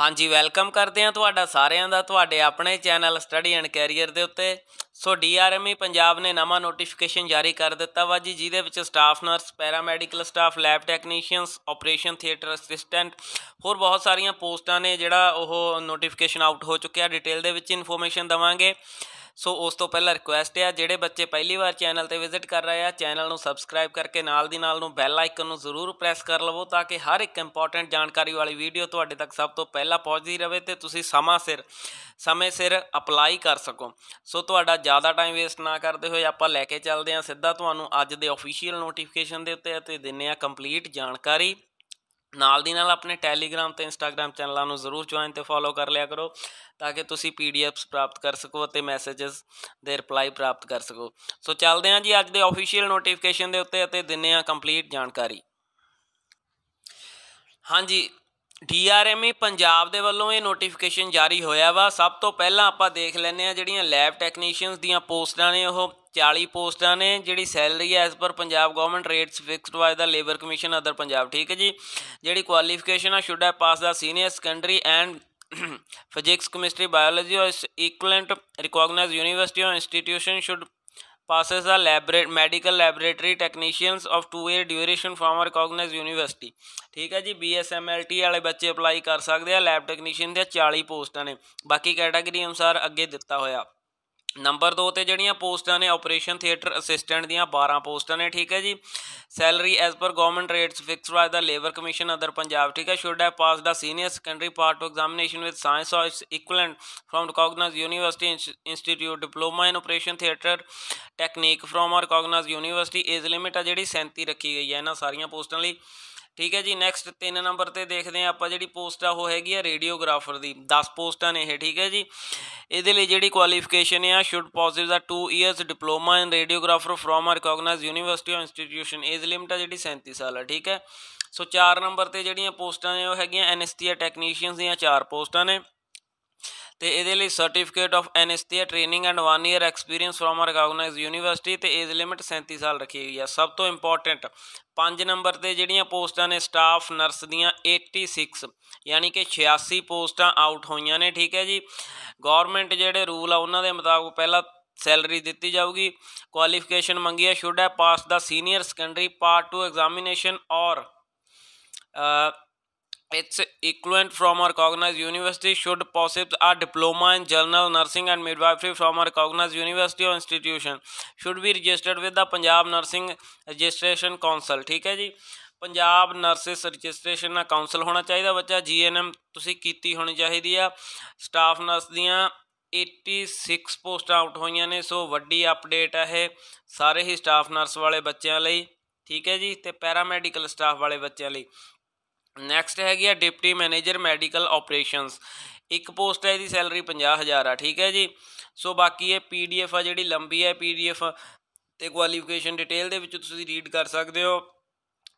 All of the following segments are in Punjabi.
ਹਾਂਜੀ ਵੈਲਕਮ ਕਰਦੇ ਆ ਤੁਹਾਡਾ ਸਾਰਿਆਂ ਦਾ ਤੁਹਾਡੇ ਆਪਣੇ ਚੈਨਲ ਸਟੱਡੀ ਐਂਡ ਕੈਰੀਅਰ ਦੇ ਉੱਤੇ ਸੋ ਡੀਆਰਐਮਈ e ਪੰਜਾਬ ਨੇ ਨਵਾਂ ਨੋਟੀਫਿਕੇਸ਼ਨ ਜਾਰੀ ਕਰ ਦਿੱਤਾ ਵਾ ਜੀ ਜਿਹਦੇ ਵਿੱਚ staff nurse paramedical staff lab technicians operation theatre assistant ਹੋਰ ਬਹੁਤ ਸਾਰੀਆਂ ਪੋਸਟਾਂ ਨੇ ਜਿਹੜਾ ਉਹ ਨੋਟੀਫਿਕੇਸ਼ਨ ਆਊਟ ਹੋ ਚੁੱਕਿਆ ਡਿਟੇਲ ਦੇ ਵਿੱਚ ਇਨਫੋਰਮੇਸ਼ਨ ਦਵਾਂਗੇ ਸੋ ਉਸ ਤੋਂ ਪਹਿਲਾਂ ਰਿਕੁਐਸਟ ਹੈ ਜਿਹੜੇ ਬੱਚੇ ਪਹਿਲੀ ਵਾਰ ਚੈਨਲ ਤੇ ਵਿਜ਼ਿਟ ਕਰ ਰਹੇ ਆ ਚੈਨਲ ਨੂੰ ਸਬਸਕ੍ਰਾਈਬ ਕਰਕੇ ਨਾਲ ਦੀ ਨਾਲ ਨੂੰ ਬੈਲ ਆਈਕਨ ਨੂੰ ਜ਼ਰੂਰ ਪ੍ਰੈਸ ਕਰ ਲਵੋ ਤਾਂ ਕਿ ਹਰ ਇੱਕ ਇੰਪੋਰਟੈਂਟ ਜਾਣਕਾਰੀ ਵਾਲੀ ਵੀਡੀਓ ਤੁਹਾਡੇ ਤੱਕ ਸਭ ਤੋਂ ਪਹਿਲਾਂ ਪਹੁੰਚਦੀ ਰਹੇ ਤੇ ਤੁਸੀਂ ਸਮਾਂ ਸਿਰ ਸਮੇਂ ਸਿਰ ਅਪਲਾਈ ਕਰ ਸਕੋ ਸੋ ਤੁਹਾਡਾ ਜ਼ਿਆਦਾ ਟਾਈਮ ਵੇਸਟ ਨਾ ਕਰਦੇ ਹੋਏ ਆਪਾਂ ਲੈ ਕੇ ਚੱਲਦੇ ਆ ਸਿੱਧਾ ਤੁਹਾਨੂੰ ਅੱਜ ਦੇ ਅਫੀਸ਼ੀਅਲ ਨੋਟੀਫਿਕੇਸ਼ਨ ਦੇ ਉੱਤੇ ਅਤੇ ਦਿੰਨੇ ਆ ਕੰਪਲੀਟ ਜਾਣਕਾਰੀ ਨਾਲ ਦੀ ਨਾਲ ਆਪਣੇ ਟੈਲੀਗ੍ਰam ਤੇ ਇੰਸਟਾਗ੍ਰam ਚੈਨਲਾਂ ਨੂੰ ਜ਼ਰੂਰ ਜੁਆਇਨ ਤੇ ਫੋਲੋ ਕਰ ਲਿਆ ਕਰੋ ਤਾਂ ਕਿ ਤੁਸੀਂ ਪੀਡੀਐਫਸ ਪ੍ਰਾਪਤ ਕਰ ਸਕੋ ਅਤੇ ਮੈਸੇजेस ਦੇ ਰਿਪਲਾਈ ਪ੍ਰਾਪਤ ਕਰ ਸਕੋ ਸੋ ਚੱਲਦੇ ਹਾਂ ਜੀ ਅੱਜ ਦੇ ਅਫੀਸ਼ੀਅਲ ਨੋਟੀਫਿਕੇਸ਼ਨ ਦੇ ਉੱਤੇ ਅਤੇ ਦਿੰਨੇ ਆ ਕੰਪਲੀਟ ਜਾਣਕਾਰੀ ਹਾਂਜੀ ਡੀਆਰਐਮਈ ਪੰਜਾਬ ਦੇ ਵੱਲੋਂ ਇਹ ਨੋਟੀਫਿਕੇਸ਼ਨ ਜਾਰੀ ਹੋਇਆ ਵਾ ਸਭ ਤੋਂ ਪਹਿਲਾਂ ਆਪਾਂ ਦੇਖ ਲੈਣੇ ਆ ਜਿਹੜੀਆਂ ਲੈਬ ਟੈਕਨੀਸ਼ੀਅਨਸ ਦੀਆਂ ਪੋਸਟਾਂ ਨੇ ਉਹ 40 ਪੋਸਟਾਂ ਨੇ ਜਿਹੜੀ salary as per Punjab government rates fixed by the labour commission other Punjab ਠੀਕ ਹੈ ਜੀ ਜਿਹੜੀ ਕੁਆਲੀਫਿਕੇਸ਼ਨ ਆ ਸ਼ੁੱਡ ਹੈ pass the senior secondary and physics chemistry biology or equivalent recognised university or institution should passes the laboratory medical laboratory technicians of two year duration from our recognized university ਠੀਕ ਹੈ ਜੀ BSMLT ਵਾਲੇ ਬੱਚੇ ਅਪਲਾਈ ਕਰ ਸਕਦੇ ਆ ਲੈਬ ਟੈਕਨੀਸ਼ੀਅਨ ਦੇ 40 ਪੋਸਟਾਂ ਨੇ ਬਾਕੀ ਕੈਟਾਗਰੀ ਅਨੁਸਾਰ ਅੱਗੇ ਦਿੱਤਾ ਹੋਇਆ ਨੰਬਰ 2 ਤੇ ਜਿਹੜੀਆਂ ਪੋਸਟਾਂ ਨੇ ਆਪਰੇਸ਼ਨ ਥੀਏਟਰ ਅਸਿਸਟੈਂਟ ਦੀਆਂ 12 ਪੋਸਟਾਂ ਨੇ ਠੀਕ ਹੈ ਜੀ salary as per government rates fixed by the labour commission other Punjab ਠੀਕ ਹੈ ਸ਼ੁੱਡ ਹੈ pass the senior secondary part two examination with science its equivalent from recognised university institute diploma in operation theatre technique from recognised university age limit ਆ ਜਿਹੜੀ 37 ਰੱਖੀ ਗਈ ਹੈ ਇਹਨਾਂ ਸਾਰੀਆਂ ਪੋਸਟਾਂ ਲਈ ਠੀਕ ਹੈ ਜੀ ਨੈਕਸਟ 3 ਨੰਬਰ ਤੇ ਦੇਖਦੇ ਆ ਆਪਾਂ ਜਿਹੜੀ ਪੋਸਟ ਆ ਉਹ ਹੈਗੀ ਆ ਰੇਡੀਓਗ੍ਰਾਫਰ ਦੀ 10 ਪੋਸਟਾਂ ਨੇ ਇਹ ਠੀਕ ਹੈ ਜੀ ਇਹਦੇ ਲਈ ਜਿਹੜੀ ਕੁਆਲੀਫਿਕੇਸ਼ਨ ਆ should positive the 2 years diploma in radiographer from a recognised university or institution age limit ਆ ਜਿਹੜੀ 37 ਸਾਲ ਆ ਠੀਕ ਹੈ ਸੋ 4 ਨੰਬਰ ਤੇ ਜਿਹੜੀਆਂ ਪੋਸਟਾਂ ਨੇ ਉਹ ਹੈਗੀਆਂ ਐਨਐਸਟੀਆ ਟੈਕਨੀਸ਼ੀਅਨਸ ਦੀਆਂ 4 ਪੋਸਟਾਂ ਨੇ ਤੇ ਇਹਦੇ ਲਈ certificate of anaesthesia training and 1 year experience from a recognised university ਤੇ ਏਜ ਲਿਮਿਟ 37 ਸਾਲ ਰੱਖੀ ਗਈ ਆ ਸਭ ਤੋਂ ਇੰਪੋਰਟੈਂਟ 5 ਨੰਬਰ ਤੇ ਜਿਹੜੀਆਂ ਪੋਸਟਾਂ ਨੇ ਸਟਾਫ ਨਰਸ ਦੀਆਂ 86 ਯਾਨੀ ਕਿ 86 ਪੋਸਟਾਂ ਆਊਟ ਹੋਈਆਂ ਨੇ ਠੀਕ ਹੈ ਜੀ ਗਵਰਨਮੈਂਟ ਜਿਹੜੇ ਰੂਲ ਆ ਉਹਨਾਂ ਦੇ ਮੁਤਾਬਕ ਪਹਿਲਾਂ ਸੈਲਰੀ ਦਿੱਤੀ ਜਾਊਗੀ ਕੁਆਲੀਫਿਕੇਸ਼ਨ ਮੰਗੀ ਹੈ ਸ਼ੁੱਡ ਹੈ pass the senior secondary part 2 examination or its equivalent from a recognized university should possess a diploma in general nursing and midwifery from a recognized university or institution should be registered with the punjab nursing registration council theek hai ji Punjab nurses registration ਦਾ ਕਾਉਂਸਲ ਹੋਣਾ ਚਾਹੀਦਾ ਬੱਚਾ ਜੀਐਨਐਮ ਤੁਸੀਂ ਕੀਤੀ ਹੋਣੀ ਚਾਹੀਦੀ ਆ ਸਟਾਫ ਨਰਸ ਦੀਆਂ 86 ਪੋਸਟਾਂ ਆਊਟ ਹੋਈਆਂ ਨੇ ਸੋ ਵੱਡੀ ਅਪਡੇਟ ਆ ਇਹ ਸਾਰੇ ਹੀ ਸਟਾਫ ਨਰਸ ਵਾਲੇ ਬੱਚਿਆਂ ਲਈ ਠੀਕ ਹੈ ਜੀ ਤੇ ਪੈਰਾਮੈਡੀਕਲ ਸਟਾਫ ਵਾਲੇ ਬੱਚਿਆਂ ਲਈ ਨੈਕਸਟ ਹੈਗੀ ਆ ਡਿਪਟੀ ਮੈਨੇਜਰ ਮੈਡੀਕਲ ਆਪਰੇਸ਼ਨਸ ਇੱਕ ਪੋਸਟ ਹੈ ਇਹਦੀ ਸੈਲਰੀ 50000 ਆ ਠੀਕ ਹੈ ਜੀ ਸੋ ਬਾਕੀ ਇਹ ਪੀਡੀਐਫ ਆ ਜਿਹੜੀ ਲੰਬੀ ਹੈ ਪੀਡੀਐਫ ਤੇ ਕੁਆਲੀਫਿਕੇਸ਼ਨ ਡਿਟੇਲ ਦੇ ਵਿੱਚ ਤੁਸੀਂ ਰੀਡ ਕਰ ਸਕਦੇ ਹੋ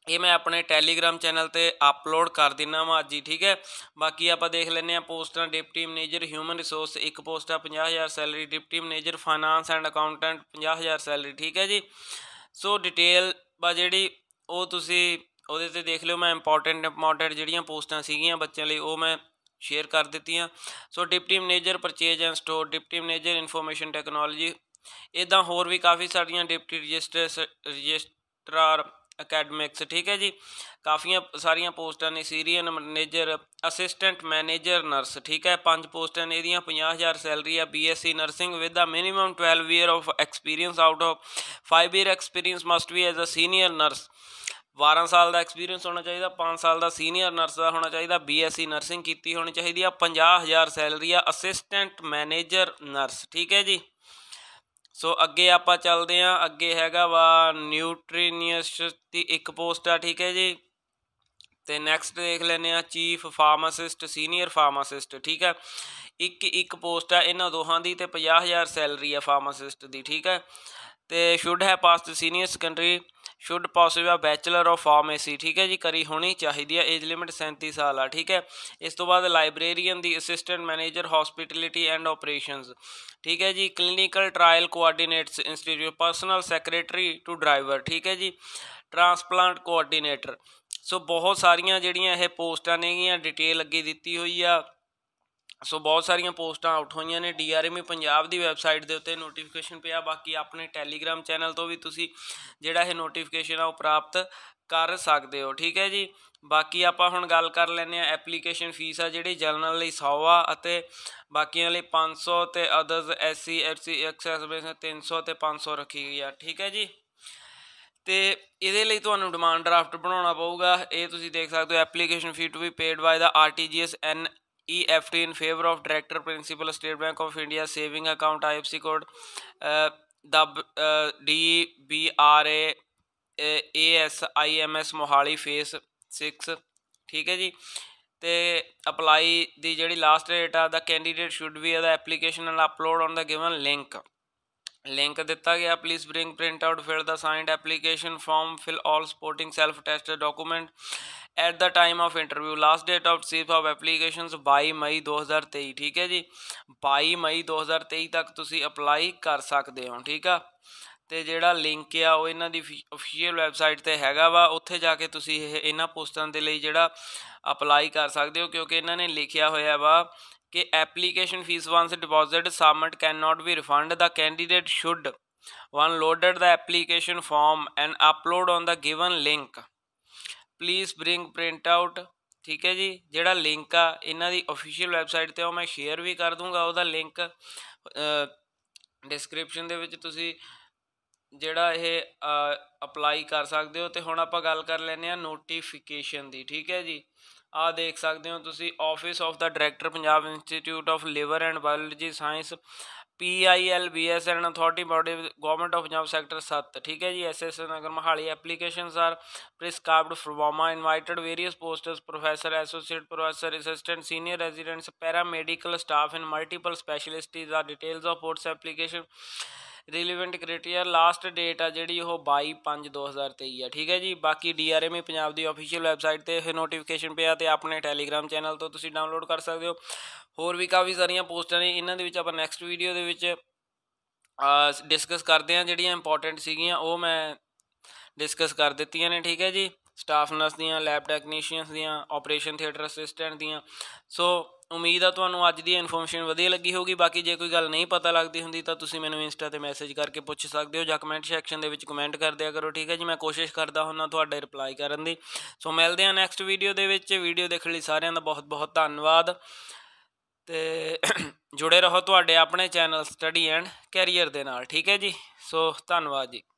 ਇਹ ਮੈਂ ਆਪਣੇ ਟੈਲੀਗ੍ਰam ਚੈਨਲ ਤੇ ਅਪਲੋਡ ਕਰ ਦਿੰਨਾ ਮਾ ਅੱਜ ਹੀ ਠੀਕ ਹੈ ਬਾਕੀ ਆਪਾਂ ਦੇਖ ਲੈਨੇ ਆ ਪੋਸਟਾਂ ਡਿਪਟੀ ਮੈਨੇਜਰ ਹਿਊਮਨ ਰਿਸੋਰਸ ਇੱਕ ਪੋਸਟ ਆ 50000 salary deputy manager finance and accountant 50000 salary ਠੀਕ ਹੈ ਜੀ ਸੋ ਡਿਟੇਲ ਬਾ ਜਿਹੜੀ ਉਹ ਤੁਸੀਂ ਉਹਦੇ ਤੇ ਦੇਖ ਲਿਓ ਮੈਂ ਇੰਪੋਰਟੈਂਟ ਇੰਪੋਰਟੈਂਟ ਜਿਹੜੀਆਂ ਪੋਸਟਾਂ ਸੀਗੀਆਂ ਬੱਚਿਆਂ ਲਈ ਉਹ ਮੈਂ ਸ਼ੇਅਰ ਕਰ ਦਿੱਤੀਆਂ so deputy manager purchase and store deputy manager information technology ਇਦਾਂ ਹੋਰ ਵੀ ਕਾਫੀ ਸਾਰੀਆਂ ਡਿਪਟੀ ਰਜਿਸਟਰ ਰਜਿਸਟਰਾਰ ਅਕੈਡਮਿਕਸ ਠੀਕ ਹੈ ਜੀ ਕਾਫੀਆਂ ਸਾਰੀਆਂ ਪੋਸਟਾਂ ਨੇ ਸੀਰੀਅਨ ਮੈਨੇਜਰ ਅਸਿਸਟੈਂਟ ਮੈਨੇਜਰ ਨਰਸ ਠੀਕ ਹੈ ਪੰਜ ਪੋਸਟਾਂ ਨੇ ਇਹਦੀਆਂ 50000 ਸੈਲਰੀ ਆ BSc nursing with a minimum 12 year of experience out of 5 year experience must be as a senior nurse 12 ਸਾਲ ਦਾ ਐਕਸਪੀਰੀਅੰਸ ਹੋਣਾ ਚਾਹੀਦਾ 5 ਸਾਲ ਦਾ ਸੀਨੀਅਰ ਨਰਸ ਦਾ ਹੋਣਾ ਚਾਹੀਦਾ ਬੀਐਸਸੀ ਨਰਸਿੰਗ ਕੀਤੀ ਹੋਣੀ ਚਾਹੀਦੀ ਆ 50000 ਸੈਲਰੀ ਆ ਅਸਿਸਟੈਂਟ ਮੈਨੇਜਰ ਨਰਸ ਠੀਕ ਹੈ ਜੀ ਸੋ ਅੱਗੇ ਆਪਾਂ ਚੱਲਦੇ ਆ ਅੱਗੇ ਹੈਗਾ ਵਾ ਨਿਊਟ੍ਰੀਨੀਅਸ ਦੀ ਇੱਕ ਪੋਸਟ ਆ ਠੀਕ ਹੈ ਜੀ ਤੇ ਨੈਕਸਟ ਦੇਖ ਲੈਨੇ ਆ ਚੀਫ ਫਾਰਮਾਸਿਸਟ ਸੀਨੀਅਰ ਫਾਰਮਾਸਿਸਟ ਠੀਕ ਹੈ ਇੱਕ ਇੱਕ ਪੋਸਟ ਆ ਇਹਨਾਂ ਦੋਹਾਂ ਦੀ ਤੇ 50000 ਸੈਲਰੀ ਆ ਫਾਰਮਾਸਿਸਟ ਦੀ ਠੀਕ ਹੈ ਤੇ ਸ਼ੁੱਡ ਹੈ passed senior secondary should pursue a bachelor of pharmacy ਠੀਕ ਹੈ ਜੀ ਕਰੀ ਹੋਣੀ ਚਾਹੀਦੀ ਹੈ ਏਜ ਲਿਮਿਟ 37 ਸਾਲ ਆ ਠੀਕ ਹੈ ਇਸ ਤੋਂ ਬਾਅਦ ਲਾਇਬ੍ਰੇਰੀਅਨ ਦੀ assistant manager hospitality and operations ਠੀਕ ਹੈ ਜੀ clinical trial coordinators institute personal secretary to driver ਠੀਕ ਹੈ ਜੀ ਟ੍ਰਾਂਸਪਲਾਂਟ ਕੋਆਰਡੀਨੇਟਰ ਸੋ ਬਹੁਤ ਸਾਰੀਆਂ ਜਿਹੜੀਆਂ ਇਹ ਪੋਸਟਾਂ ਨੇਗੀਆਂ ਡਿਟੇਲ ਅੱਗੇ ਦਿੱਤੀ ਹੋਈ ਆ ਸੋ ਬਹੁਤ ਸਾਰੀਆਂ ਪੋਸਟਾਂ ਆਊਟ ਹੋਈਆਂ ਨੇ ਡੀਆਰਐਮਏ e ਪੰਜਾਬ ਦੀ ਵੈਬਸਾਈਟ ਦੇ ਉੱਤੇ ਨੋਟੀਫਿਕੇਸ਼ਨ ਪਿਆ ਬਾਕੀ ਆਪਣੇ ਟੈਲੀਗ੍ਰam ਚੈਨਲ ਤੋਂ ਵੀ ਤੁਸੀਂ ਜਿਹੜਾ ਇਹ ਨੋਟੀਫਿਕੇਸ਼ਨ ਆ ਉਹ ਪ੍ਰਾਪਤ ਕਰ ਸਕਦੇ ਹੋ ਠੀਕ ਹੈ ਜੀ ਬਾਕੀ ਆਪਾਂ ਹੁਣ ਗੱਲ ਕਰ ਲੈਨੇ ਆ ਐਪਲੀਕੇਸ਼ਨ ਫੀਸ ਆ ਜਿਹੜੀ ਜਨਰਲ ਲਈ 100 ਆ ਅਤੇ ਬਾਕੀਆਂ ਲਈ 500 ਤੇ others SC FC access base 300 ਤੇ 500 ਰੱਖੀ ਗਈ ਆ ਠੀਕ ਹੈ ਜੀ ਤੇ ਇਹਦੇ ਲਈ ਤੁਹਾਨੂੰ ਡਿਮਾਂਡ ਡਰਾਫਟ ਬਣਾਉਣਾ ਪਊਗਾ ਇਹ ਤੁਸੀਂ ਦੇਖ ਸਕਦੇ ਹੋ application fee to be paid by the RTGS N E F T in favour of director principal state bank of India saving account I F C code the D B R A S I M S Mohali phase 6 ਠੀਕ ਹੈ ਜੀ ਤੇ ਅਪਲਾਈ ਦੀ ਜਿਹੜੀ ਲਾਸਟ ਡੇਟ ਆ ਦਾ ਕੈਂਡੀਡੇਟ ਸ਼ੁੱਡ ਬੀ ਅਦਾ application and upload on the given link link ਦਿੱਤਾ ਗਿਆ please bring print out fill the signed application form fill all supporting self tested document at the time of interview last date of receipt of applications 22 May 2023 ਠੀਕ ਹੈ ਜੀ 22 ਮਈ 2023 ਤੱਕ ਤੁਸੀਂ ਅਪਲਾਈ ਕਰ ਸਕਦੇ ਹੋ ਠੀਕ ਆ ਤੇ ਜਿਹੜਾ ਲਿੰਕ ਆ ਉਹ ਇਹਨਾਂ ਦੀ ਅਫੀਸ਼ੀਅਲ ਵੈਬਸਾਈਟ ਤੇ ਹੈਗਾ ਵਾ ਉੱਥੇ ਜਾ ਕੇ ਤੁਸੀਂ ਇਹ ਇਹਨਾਂ ਪੋਸਟਾਂ ਦੇ ਲਈ ਜਿਹੜਾ ਅਪਲਾਈ ਕਰ ਸਕਦੇ ਹੋ ਕਿਉਂਕਿ ਇਹਨਾਂ ਨੇ ਲਿਖਿਆ ਹੋਇਆ ਵਾ ਕਿ application fees once deposit submit cannot be refund the candidate should downloaded the application form and upload on the given link please bring print out ਠੀਕ ਹੈ ਜੀ ਜਿਹੜਾ ਲਿੰਕ ਆ ਇਹਨਾਂ ਦੀ ਅਫੀਸ਼ੀਅਲ ਵੈਬਸਾਈਟ ਤੇ ਉਹ ਮੈਂ ਸ਼ੇਅਰ ਵੀ ਕਰ ਦੂੰਗਾ ਉਹਦਾ ਲਿੰਕ ਡਿਸਕ੍ਰਿਪਸ਼ਨ ਦੇ ਵਿੱਚ ਤੁਸੀਂ ਜਿਹੜਾ ਇਹ ਅਪਲਾਈ ਕਰ ਸਕਦੇ ਹੋ ਤੇ ਹੁਣ ਆਪਾਂ ਗੱਲ ਕਰ ਲੈਨੇ ਆ ਨੋਟੀਫਿਕੇਸ਼ਨ ਦੀ ਠੀਕ ਹੈ ਜੀ ਆ ਦੇਖ ਸਕਦੇ ਹੋ ਤੁਸੀਂ office of the director Punjab institute of liver and biology science P I L B S N authority body government of Punjab sector 7 ਠੀਕ ਹੈ ਜੀ S S Nagar Mohali applications are prescribed ਫਰਵਾਮਾ invited various posts professor associate professor assistant senior residents paramedical staff and multiple specialities are details of posts application relevant criteria last date ਆ ਜਿਹੜੀ ਉਹ 22 5 2023 ਆ ਠੀਕ ਹੈ ਜੀ ਬਾਕੀ ਡੀਆਰਐਮਏ ਪੰਜਾਬ ਦੀ ਅਫੀਸ਼ੀਅਲ ਵੈਬਸਾਈਟ ਤੇ ਇਹ ਨੋਟੀਫਿਕੇਸ਼ਨ ਪਿਆ ਤੇ ਆਪਣੇ ਟੈਲੀਗ੍ਰam ਚੈਨਲ ਤੋਂ ਤੁਸੀਂ ਡਾਊਨਲੋਡ ਕਰ ਸਕਦੇ ਹੋ ਹੋਰ ਵੀ ਕਾਫੀ ਸਾਰੀਆਂ ਪੋਸਟਾਂ ਨੇ ਇਹਨਾਂ ਦੇ ਵਿੱਚ ਆਪਾਂ ਨੈਕਸਟ ਵੀਡੀਓ ਦੇ ਵਿੱਚ ਡਿਸਕਸ ਕਰਦੇ ਆ ਜਿਹੜੀਆਂ ਇੰਪੋਰਟੈਂਟ ਸੀਗੀਆਂ ਉਹ ਮੈਂ ਡਿਸਕਸ ਕਰ ਦਿੱਤੀਆਂ ਨੇ ਠੀਕ ਹੈ ਜੀ ਸਟਾਫ ਨਰਸ ਦੀਆਂ ਲੈਬ ਟੈਕਨੀਸ਼ੀਅਨਸ ਦੀਆਂ ਆਪਰੇਸ਼ਨ ਥੀਏਟਰ ਅਸਿਸਟੈਂਟ ਦੀਆਂ ਸੋ ਉਮੀਦ ਆ ਤੁਹਾਨੂੰ ਅੱਜ ਦੀ ਇਨਫੋਰਮੇਸ਼ਨ ਵਧੀਆ ਲੱਗੀ ਹੋਗੀ ਬਾਕੀ ਜੇ ਕੋਈ ਗੱਲ ਨਹੀਂ ਪਤਾ ਲੱਗਦੀ ਹੁੰਦੀ ਤਾਂ ਤੁਸੀਂ ਮੈਨੂੰ ਇੰਸਟਾ ਤੇ ਮੈਸੇਜ ਕਰਕੇ ਪੁੱਛ ਸਕਦੇ ਹੋ ਜਾਂ ਕਮੈਂਟ ਸੈਕਸ਼ਨ ਦੇ ਵਿੱਚ ਕਮੈਂਟ ਕਰ ਦਿਆ ਕਰੋ ਠੀਕ ਹੈ ਜੀ ਮੈਂ ਕੋਸ਼ਿਸ਼ ਕਰਦਾ ਹੁੰਨਾ ਤੁਹਾਡੇ ਰਿਪਲਾਈ ਕਰਨ ਦੀ ਸੋ ਮਿਲਦੇ ਹਾਂ ਨੈਕਸਟ ਵੀਡੀਓ ਦੇ ਵਿੱਚ ਵੀਡੀਓ ਦੇਖਣ ਲਈ ਸਾਰਿਆਂ ਦਾ ਬਹੁਤ ਬਹੁਤ ਧੰਨਵਾਦ ਤੇ ਜੁੜੇ ਰਹੋ ਤੁਹਾਡੇ ਆਪਣੇ ਚੈਨਲ ਸਟੱਡੀ ਐਂਡ ਕੈਰੀਅਰ ਦੇ ਨਾਲ ਠੀਕ ਹੈ ਜੀ ਸੋ ਧੰਨਵਾਦ ਜੀ